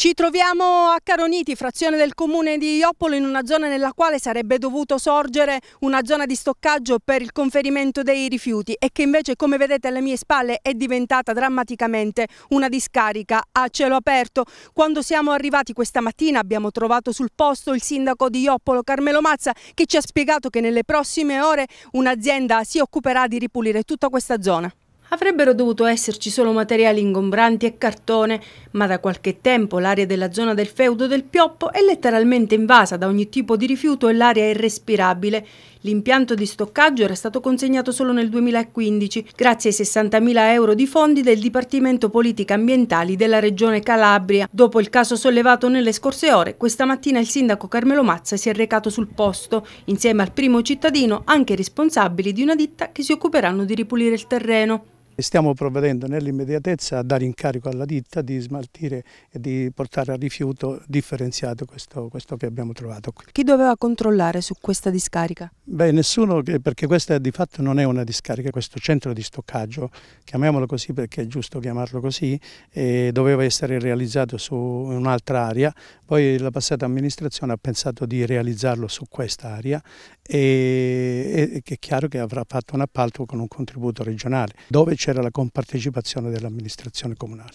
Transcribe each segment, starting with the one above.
Ci troviamo a Caroniti, frazione del comune di Ioppolo, in una zona nella quale sarebbe dovuto sorgere una zona di stoccaggio per il conferimento dei rifiuti e che invece, come vedete alle mie spalle, è diventata drammaticamente una discarica a cielo aperto. Quando siamo arrivati questa mattina abbiamo trovato sul posto il sindaco di Ioppolo, Carmelo Mazza, che ci ha spiegato che nelle prossime ore un'azienda si occuperà di ripulire tutta questa zona. Avrebbero dovuto esserci solo materiali ingombranti e cartone, ma da qualche tempo l'area della zona del feudo del Pioppo è letteralmente invasa da ogni tipo di rifiuto e l'aria è irrespirabile. L'impianto di stoccaggio era stato consegnato solo nel 2015, grazie ai 60.000 euro di fondi del Dipartimento Politica Ambientali della Regione Calabria. Dopo il caso sollevato nelle scorse ore, questa mattina il sindaco Carmelo Mazza si è recato sul posto, insieme al primo cittadino, anche responsabili di una ditta che si occuperanno di ripulire il terreno. Stiamo provvedendo nell'immediatezza a dare incarico alla ditta di smaltire e di portare a rifiuto differenziato questo, questo che abbiamo trovato qui. Chi doveva controllare su questa discarica? Beh, nessuno, perché questa di fatto non è una discarica, questo centro di stoccaggio, chiamiamolo così perché è giusto chiamarlo così, doveva essere realizzato su un'altra area, poi la passata amministrazione ha pensato di realizzarlo su quest'area e, e è chiaro che avrà fatto un appalto con un contributo regionale. Dove c'è c'era la compartecipazione dell'amministrazione comunale.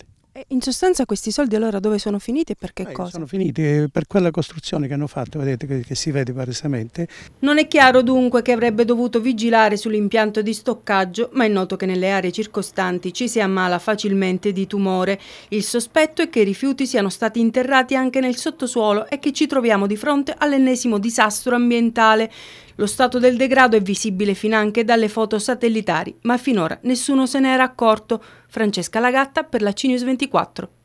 In sostanza questi soldi allora dove sono finiti e per che eh, cosa? Sono finiti eh, per quella costruzione che hanno fatto, vedete che, che si vede palesemente. Non è chiaro dunque che avrebbe dovuto vigilare sull'impianto di stoccaggio, ma è noto che nelle aree circostanti ci si ammala facilmente di tumore. Il sospetto è che i rifiuti siano stati interrati anche nel sottosuolo e che ci troviamo di fronte all'ennesimo disastro ambientale. Lo stato del degrado è visibile anche dalle foto satellitari, ma finora nessuno se ne era accorto. Francesca Lagatta per la Cinius 24.